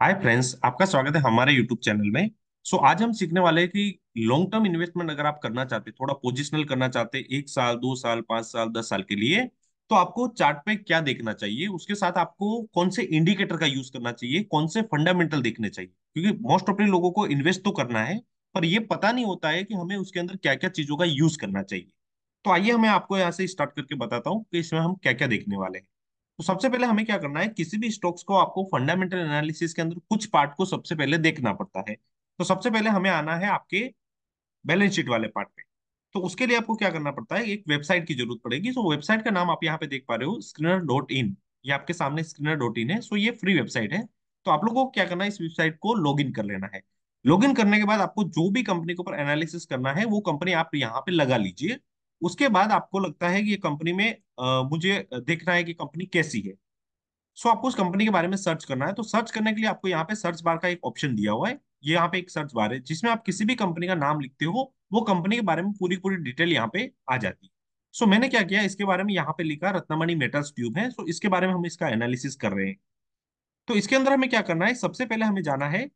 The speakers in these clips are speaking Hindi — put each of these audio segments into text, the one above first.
हाय फ्रेंड्स आपका स्वागत है हमारे यूट्यूब चैनल में सो so, आज हम सीखने वाले हैं कि लॉन्ग टर्म इन्वेस्टमेंट अगर आप करना चाहते थोड़ा पोजिशनल करना चाहते एक साल दो साल पांच साल दस साल के लिए तो आपको चार्ट पे क्या देखना चाहिए उसके साथ आपको कौन से इंडिकेटर का यूज करना चाहिए कौन से फंडामेंटल देखने चाहिए क्योंकि मोस्ट ऑफ लोगों को इन्वेस्ट तो करना है पर यह पता नहीं होता है कि हमें उसके अंदर क्या क्या चीजों का यूज करना चाहिए तो आइए मैं आपको यहाँ से स्टार्ट करके बताता हूँ कि इसमें हम क्या क्या देखने वाले हैं तो सबसे पहले हमें क्या करना है किसी भी स्टॉक्स को आपको फंडामेंटल एनालिसिस के अंदर कुछ पार्ट को सबसे पहले देखना पड़ता है तो सबसे पहले हमें आना है आपके बैलेंस शीट वाले पार्ट पे तो उसके लिए आपको क्या करना पड़ता है एक वेबसाइट की जरूरत पड़ेगी सो तो वेबसाइट का नाम आप यहाँ पे देख पा रहे हो स्क्रीनर डॉट इन ये आपके सामने स्क्रीनर डॉट इन है सो तो ये फ्री वेबसाइट है तो आप लोगों को क्या करना है इस वेबसाइट को लॉग इन कर लेना है लॉग इन करने के बाद आपको जो भी कंपनी के ऊपर एनालिसिस करना है वो कंपनी आप यहाँ पे लगा लीजिए उसके बाद आपको लगता है कि ये कंपनी में मुझे देखना है कि कंपनी कैसी है सो so, आपको उस कंपनी के बारे में सर्च करना है तो सर्च करने के लिए आपको यहाँ पे सर्च बार का एक ऑप्शन दिया हुआ है ये यहाँ पे एक सर्च बार है जिसमें आप किसी भी कंपनी का नाम लिखते हो वो कंपनी के बारे में पूरी पूरी डिटेल यहाँ पे आ जाती है सो so, मैंने क्या किया इसके बारे में यहाँ पे लिखा रत्नामणि मेटल्स ट्यूब है सो so, इसके बारे में हम इसका एनालिसिस कर रहे हैं तो इसके अंदर हमें क्या करना है सबसे पहले हमें जाना है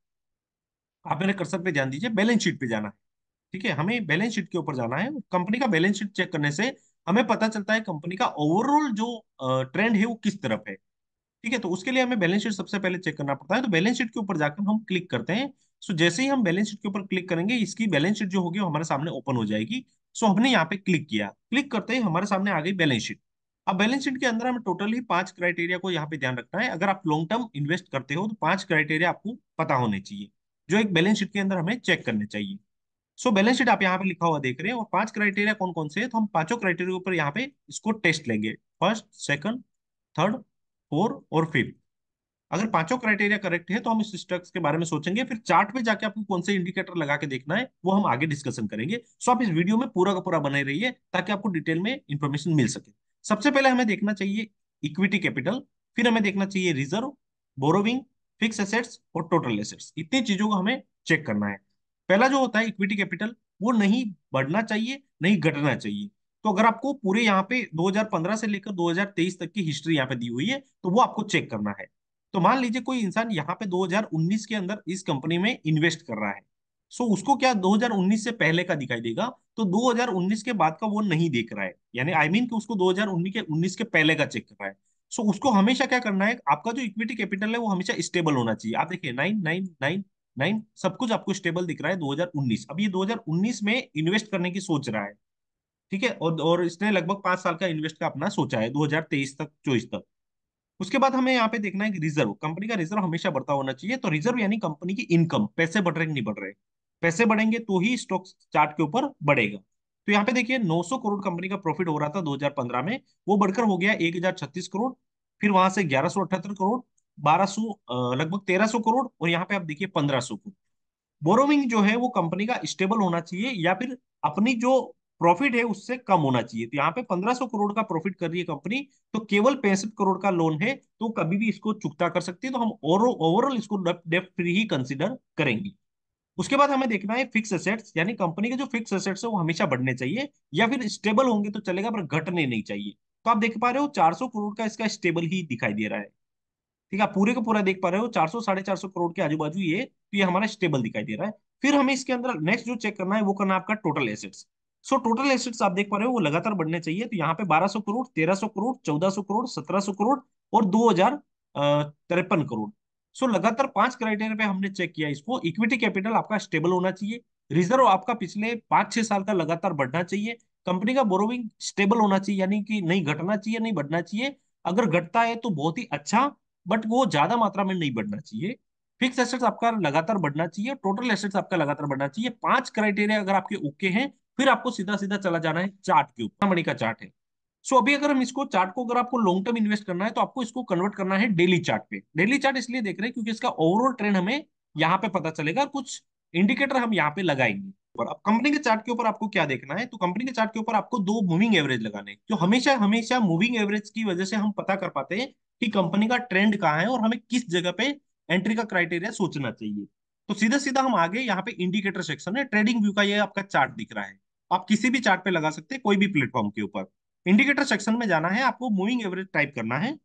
आप मेरे कर्सर पे ध्यान दीजिए बैलेंस शीट पे जाना है ठीक है हमें बैलेंस शीट के ऊपर जाना है कंपनी का बैलेंस शीट चेक करने से हमें पता चलता है कंपनी का ओवरऑल जो ट्रेंड है वो किस तरफ है ठीक है तो उसके लिए हमें बैलेंस शीट सबसे पहले चेक करना पड़ता है तो बैलेंस शीट के ऊपर जाकर हम क्लिक करते हैं सो जैसे ही हम बैलेंस शीट के ऊपर क्लिक करेंगे इसकी बैलेंस शीट जो होगी वो हमारे सामने ओपन हो जाएगी सो हमने यहाँ पे क्लिक किया क्लिक करते ही हमारे सामने आ गई बैलेंस शीट अब बैलेंस शीट के अंदर हमें टोटल ही पांच क्राइटेरिया को यहाँ पे ध्यान रखना है अगर आप लॉन्ग टर्म इन्वेस्ट करते हो तो पांच क्राइटेरिया आपको पता होने चाहिए जो एक बैलेंस शीट के अंदर हमें चेक करने चाहिए सो बैलेंस शीट आप यहाँ पे लिखा हुआ देख रहे हैं और पांच क्राइटेरिया कौन कौन से है तो हम पांचों क्राइटेरिया ऊपर यहाँ पे इसको टेस्ट लेंगे फर्स्ट सेकंड थर्ड फोर्थ और फिफ्थ अगर पांचों क्राइटेरिया करेक्ट है तो हम इस स्ट्रक्स के बारे में सोचेंगे फिर चार्ट में जाके आपको कौन से इंडिकेटर लगा के देखना है वो हम आगे डिस्कशन करेंगे सो आप इस वीडियो में पूरा का पूरा बने रहिए ताकि आपको डिटेल में इंफॉर्मेशन मिल सके सबसे पहले हमें देखना चाहिए इक्विटी कैपिटल फिर हमें देखना चाहिए रिजर्व बोरोविंग फिक्स एसेट्स और टोटल एसेट्स इतनी चीजों को हमें चेक करना है पहला जो होता है इक्विटी कैपिटल वो नहीं बढ़ना चाहिए नहीं घटना चाहिए तो अगर आपको पूरे यहाँ पे 2015 से लेकर 2023 तक की हिस्ट्री यहाँ पे दी हुई है तो वो आपको चेक करना है तो मान लीजिए कोई इंसान यहाँ पे 2019 के अंदर इस कंपनी में इन्वेस्ट कर रहा है सो उसको क्या 2019 से पहले का दिखाई देगा तो 2019 के बाद का वो नहीं देख रहा है यानी आई I मीन mean उसको दो के उन्नीस के पहले का चेक कर रहा है सो उसको हमेशा क्या करना है आपका जो इक्विटी कैपिटल है वो हमेशा स्टेबल होना चाहिए आप देखिए नाइन नाइन नाइन नाइन सब कुछ आपको स्टेबल दिख रहा है 2019 अब ये 2019 में इन्वेस्ट करने की सोच रहा है ठीक है और और इसने लगभग पांच साल का इन्वेस्ट का अपना सोचा है 2023 तक चौबीस तक उसके बाद हमें यहाँ पे देखना है कि रिजर्व कंपनी का रिजर्व हमेशा बढ़ता होना चाहिए तो रिजर्व यानी कंपनी की इनकम पैसे बढ़ रहे नहीं बढ़ रहे पैसे बढ़ेंगे तो ही स्टॉक चार्ट के ऊपर बढ़ेगा तो यहाँ पे देखिए 900 करोड़ कंपनी का प्रॉफिट हो रहा था 2015 में वो बढ़कर हो गया एक करोड़ फिर वहां से ग्यारह करोड़ बारह लगभग तेरह करोड़ और यहाँ पे आप देखिए पंद्रह करोड़ बोरोविंग जो है वो कंपनी का स्टेबल होना चाहिए या फिर अपनी जो प्रॉफिट है उससे कम होना चाहिए तो यहाँ पे 1500 करोड़ का प्रॉफिट कर रही है कंपनी तो केवल पैंसठ करोड़ का लोन है तो कभी भी इसको चुकता कर सकती है तो हम ओवरऑल इसको डेप्ट फ्री ही कंसिडर करेंगे उसके बाद हमें देखना है फिक्स एसेट्स यानी कंपनी के जो फिक्स असेट्स है वो हमेशा बढ़ने चाहिए या फिर स्टेबल होंगे तो चलेगा पर घटने नहीं चाहिए तो आप देख पा रहे हो चार करोड़ का इसका स्टेबल ही दिखाई दे रहा है ठीक है पूरे का पूरा देख पा रहे हो चार सौ साढ़े चार सौ करोड़ के आजू बाजू ये तो ये हमारा स्टेबल दिखाई दे रहा है फिर हमें इसके अंदर नेक्स्ट जो चेक करना है वो करना है आपका total assets so total assets आप देख पा रहे हो वो लगातार बढ़ने चाहिए तो यहाँ पे 1200 करोड़ 1300 करोड़ 1400 करोड़ 1700 करोड़ और दो हजार तिरपन करोड़ सो लगातार पांच क्राइटेरिया पे हमने चेक किया इसको इक्विटी कैपिटल आपका स्टेबल होना चाहिए रिजर्व आपका पिछले पांच छह साल का लगातार बढ़ना चाहिए कंपनी का बोरोविंग स्टेबल होना चाहिए यानी कि नहीं घटना चाहिए नहीं बढ़ना चाहिए अगर घटता है तो बहुत ही अच्छा बट वो ज्यादा मात्रा में नहीं बढ़ना चाहिए फिक्स एसेट्स आपका लगातार बढ़ना चाहिए टोटल एसेट्स आपका लगातार बढ़ना चाहिए पांच क्राइटेरिया अगर आपके ओके हैं फिर आपको सीधा सीधा चला जाना है चार्ट के ऊपर मणि का चार्ट है सो अभी अगर हम इसको चार्ट को अगर आपको लॉन्ग टर्म इन्वेस्ट करना है तो आपको इसको कन्वर्ट करना है डेली चार्ट पे डेली चार्ट इसलिए देख रहे हैं क्योंकि इसका ओवरऑल ट्रेंड हमें यहाँ पे पता चलेगा कुछ इंडिकेटर हम यहाँ पे लगाएंगे पर अब कंपनी के चार्ट के ऊपर आपको क्या देखना है तो कंपनी के चार्ट के ऊपर आपको दो मूविंग एवरेज लगाने जो हमेशा हमेशा मूविंग एवरेज की वजह से हम पता कर पाते हैं कि कंपनी का ट्रेंड कहाँ है और हमें किस जगह पे एंट्री का क्राइटेरिया सोचना चाहिए तो सीधा सीधा हम आगे यहाँ पे इंडिकेटर सेक्शन है ट्रेडिंग व्यू का ये आपका चार्ट दिख रहा है आप किसी भी चार्ट पे लगा सकते हैं कोई भी प्लेटफॉर्म के ऊपर इंडिकेटर सेक्शन में जाना है आपको मूविंग एवरेज टाइप करना है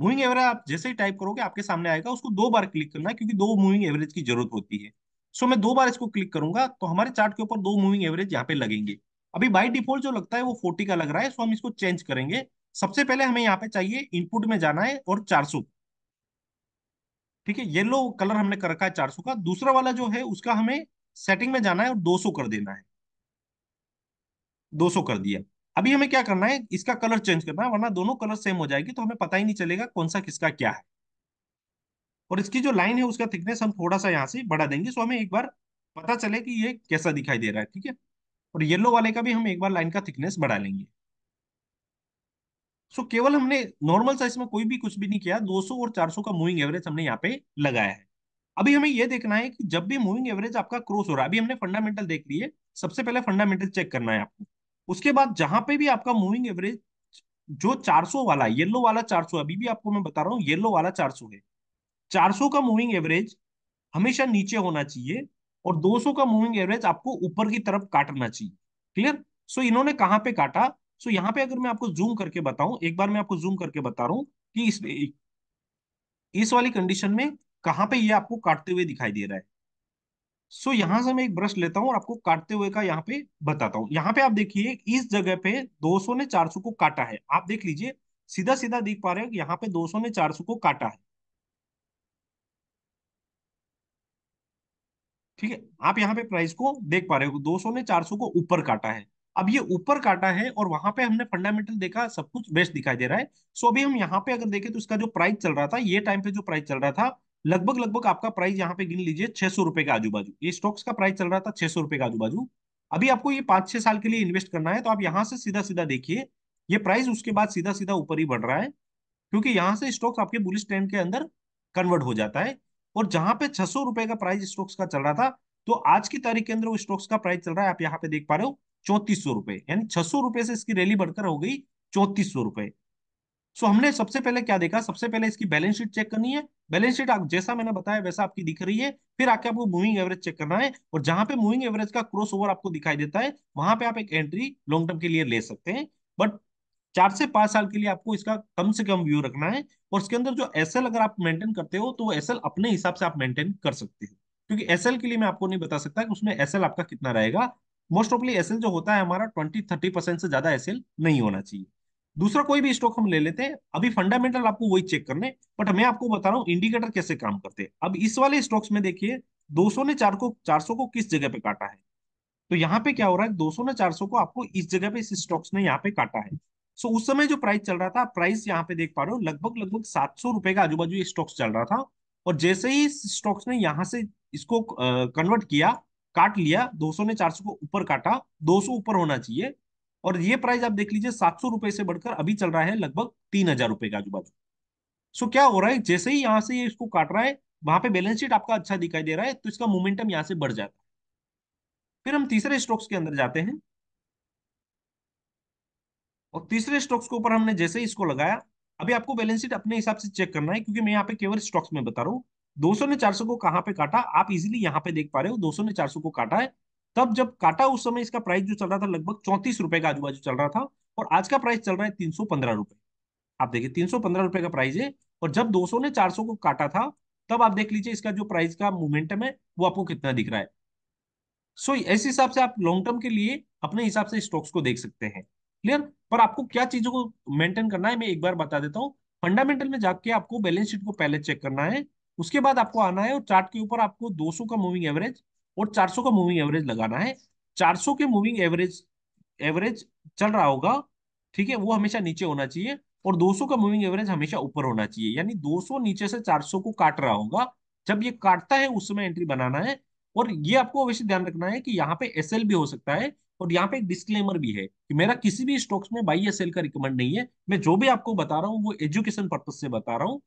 मूविंग एवरेज आप जैसे ही टाइप करोगे आपके सामने आएगा उसको दो बार क्लिक करना है क्योंकि दो मूविंग एवरेज की जरूरत होती है सो मैं दो बार इसको क्लिक करूंगा तो हमारे चार्ट के ऊपर दो मूविंग एवरेज यहाँ पे लगेंगे अभी बाई डिफॉल्ट जो लगता है वो फोर्टी का लग रहा है सो हम इसको चेंज करेंगे सबसे पहले हमें यहाँ पे चाहिए इनपुट में जाना है और चार ठीक है येलो कलर हमने कर रखा है चार का दूसरा वाला जो है उसका हमें सेटिंग में जाना है और 200 कर देना है 200 कर दिया अभी हमें क्या करना है इसका कलर चेंज करना है वरना दोनों कलर सेम हो जाएगी तो हमें पता ही नहीं चलेगा कौन सा किसका क्या है और इसकी जो लाइन है उसका थिकनेस हम थोड़ा सा यहाँ से बढ़ा देंगे सो तो हमें एक बार पता चले कि ये कैसा दिखाई दे रहा है ठीक है और येलो वाले का भी हम एक बार लाइन का थिकनेस बढ़ा लेंगे सो so, केवल हमने नॉर्मल साइज में कोई भी कुछ भी नहीं किया 200 और 400 का मूविंग एवरेज हमने यहाँ पे लगाया है अभी हमें यह देखना है कि जब भी मूविंग एवरेज आपका क्रॉस हो रहा है अभी हमने फंडामेंटल देख लिए सबसे पहले फंडामेंटल चेक करना है आपको उसके बाद जहां पे भी आपका मूविंग एवरेज जो 400 वाला येलो वाला 400 अभी भी आपको मैं बता रहा हूँ येलो वाला 400 है 400 का मूविंग एवरेज हमेशा नीचे होना चाहिए और 200 का मूविंग एवरेज आपको ऊपर की तरफ काटना चाहिए क्लियर सो so, इन्होंने कहाँ पे काटा सो यहाँ पे अगर मैं आपको जूम करके बताऊं एक बार मैं आपको जूम करके बता रहा हूँ कि इस इस वाली कंडीशन में कहाँ पे ये आपको काटते हुए दिखाई दे रहा है सो so, यहां से मैं एक ब्रश लेता हूँ और आपको काटते हुए का यहाँ पे बताता हूँ यहाँ पे आप देखिए इस जगह पे 200 ने 400 को काटा है आप देख लीजिए सीधा सीधा देख पा रहे हो यहाँ पे 200 ने 400 को काटा है ठीक है आप यहाँ पे प्राइस को देख पा रहे हो 200 ने 400 को ऊपर काटा है अब ये ऊपर काटा है और वहां पे हमने फंडामेंटल देखा सब कुछ बेस्ट दिखाई दे रहा है सो so अभी हम यहाँ पे अगर देखें तो इसका जो प्राइस चल रहा था ये टाइम पे जो प्राइस चल रहा था लगभग लगभग आपका प्राइस यहाँ पे गिन लीजिए छह सौ रुपए के आजू बाजू ये स्टॉक्स का प्राइस चल रहा था छह सौ रुपए के आजू बाजू अभी आपको ये पांच छह साल के लिए इन्वेस्ट करना है तो आप यहाँ से सीधा सीधा देखिए ये प्राइस उसके बाद सीधा सीधा ऊपर ही बढ़ रहा है क्योंकि यहाँ से स्टॉक्स आपके बुलिस ट्रेंड के अंदर कन्वर्ट हो जाता है और जहां पे छह का प्राइस स्टॉक्स का चल रहा था तो आज की तारीख के अंदर वो स्टॉक्स का प्राइस चल रहा है आप यहाँ पे देख पा रहे हो चौतीस सौ रुपए यानी छह सौ रुपए से इसकी रैली बढ़कर हो गई चौतीस सौ रुपए सो हमने सबसे पहले क्या देखा सबसे पहले इसकी बैलेंस शीट चेक करनी है बैलेंस शीट आप जैसा मैंने बताया वैसा आपकी दिख रही है फिर आके आपको मूविंग एवरेज चेक करना है और जहां पे मूविंग एवरेज का क्रॉस ओवर आपको दिखाई देता है वहां पे आप एक एंट्री लॉन्ग टर्म के लिए ले सकते हैं बट चार से पांच साल के लिए आपको इसका कम से कम व्यू रखना है और इसके अंदर जो एस अगर आप मेंटेन करते हो तो वो एस अपने हिसाब से आप मेंटेन कर सकते हो क्योंकि एस के लिए मैं आपको नहीं बता सकता कि उसमें एस आपका कितना रहेगा मोस्ट ऑफली एस जो होता है हमारा ट्वेंटी थर्टी परसेंट से ज्यादा एस नहीं होना चाहिए दूसरा कोई भी स्टॉक हम ले लेते हैं अभी फंडामेंटल आपको वही चेक करने बट मैं आपको बता रहा हूँ इंडिकेटर कैसे काम करते हैं अब इस वाले स्टॉक्स में देखिए 200 ने चार को 400 को किस जगह पे काटा है तो यहाँ पे क्या हो रहा है 200 ने 400 को आपको इस जगह पे इस स्टॉक्स ने यहाँ पे काटा है सो उस समय जो प्राइस चल रहा था प्राइस यहाँ पे देख पा रहे हो लगभग लगभग सात सौ रुपए का आजू बाजू स्टॉक्स चल रहा था और जैसे ही स्टॉक्स ने यहाँ से इसको कन्वर्ट किया काट लिया 200 ने 400 को ऊपर काटा 200 ऊपर होना चाहिए और ये प्राइस आप देख लीजिए सात सौ रुपए से बढ़कर अभी चल रहा है लगभग तीन हजार रुपए के आजू बाजू सो क्या हो रहा है जैसे ही यहाँ से ये इसको काट रहा है वहां पे बैलेंस शीट आपका अच्छा दिखाई दे रहा है तो इसका मोमेंटम यहाँ से बढ़ जाता है फिर हम तीसरे स्टॉक्स के अंदर जाते हैं और तीसरे स्टॉक्स के ऊपर हमने जैसे ही इसको लगाया अभी आपको बैलेंस शीट अपने हिसाब से चेक करना है क्योंकि मैं यहाँ पे केवल स्टॉक्स में बता रहा हूँ 200 ने 400 को कहाँ पे काटा आप इजीली यहाँ पे देख पा रहे हो 200 ने 400 को काटा है तब जब काटा उस समय इसका प्राइस जो चल रहा था लगभग चौंतीस रुपए का आजूबाजू चल रहा था और आज का प्राइस चल रहा है तीन सौ पंद्रह रुपए आप देखिए तीन सौ पंद्रह रुपए का प्राइस है और जब दो सौ ने चार सौ को काटा था तब आप देख लीजिए इसका जो प्राइस का मूवमेंटम है वो आपको कितना दिख रहा है सो इस हिसाब से आप लॉन्ग टर्म के लिए अपने हिसाब से स्टॉक्स को देख सकते हैं क्लियर पर आपको क्या चीजों को मेंटेन करना है मैं एक बार बता देता हूँ फंडामेंटल में जाके आपको बैलेंस शीट को पहले चेक करना है उसके बाद आपको आना है और चार्ट के ऊपर आपको 200 का मूविंग एवरेज और 400 का मूविंग एवरेज लगाना है 400 के मूविंग एवरेज एवरेज चल रहा होगा ठीक है वो हमेशा नीचे होना चाहिए और 200 का मूविंग एवरेज हमेशा ऊपर होना चाहिए यानी 200 नीचे से 400 को काट रहा होगा जब ये काटता है उस समय एंट्री बनाना है और ये आपको अवश्य ध्यान रखना है कि यहाँ पे एस भी हो सकता है और यहाँ पे एक डिस्क्लेमर भी है कि मेरा किसी भी स्टॉक्स में बाई या सेल का रिकमेंड नहीं है मैं जो भी आपको बता रहा हूँ वो एजुकेशन पर्पज से बता रहा हूँ